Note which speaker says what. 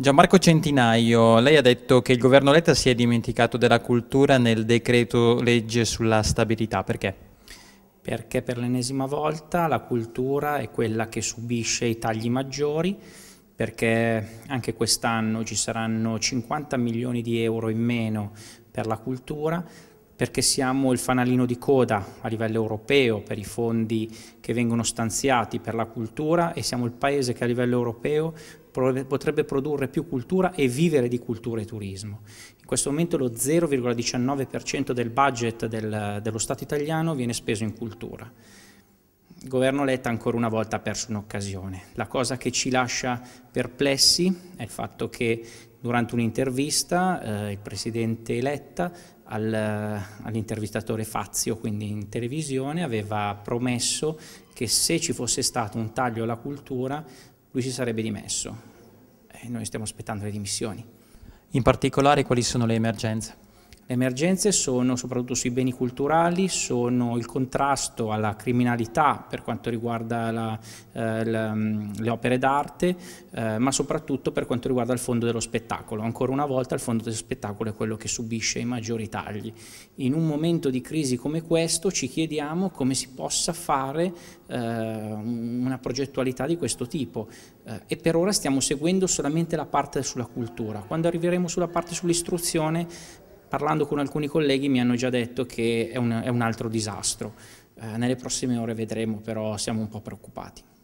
Speaker 1: Gianmarco Centinaio, lei ha detto che il governo Letta si è dimenticato della cultura nel decreto legge sulla stabilità, perché?
Speaker 2: Perché per l'ennesima volta la cultura è quella che subisce i tagli maggiori, perché anche quest'anno ci saranno 50 milioni di euro in meno per la cultura, perché siamo il fanalino di coda a livello europeo per i fondi che vengono stanziati per la cultura e siamo il paese che a livello europeo potrebbe produrre più cultura e vivere di cultura e turismo. In questo momento lo 0,19% del budget del, dello Stato italiano viene speso in cultura. Il governo Letta ancora una volta ha perso un'occasione. La cosa che ci lascia perplessi è il fatto che durante un'intervista eh, il presidente Letta al, all'intervistatore Fazio, quindi in televisione, aveva promesso che se ci fosse stato un taglio alla cultura lui si sarebbe dimesso. E noi stiamo aspettando le dimissioni.
Speaker 1: In particolare quali sono le emergenze?
Speaker 2: Le emergenze sono soprattutto sui beni culturali, sono il contrasto alla criminalità per quanto riguarda la, eh, la, mm, le opere d'arte, eh, ma soprattutto per quanto riguarda il fondo dello spettacolo. Ancora una volta il fondo dello spettacolo è quello che subisce i maggiori tagli. In un momento di crisi come questo ci chiediamo come si possa fare eh, una progettualità di questo tipo eh, e per ora stiamo seguendo solamente la parte sulla cultura. Quando arriveremo sulla parte sull'istruzione parlando con alcuni colleghi mi hanno già detto che è un, è un altro disastro. Eh, nelle prossime ore vedremo, però siamo un po' preoccupati.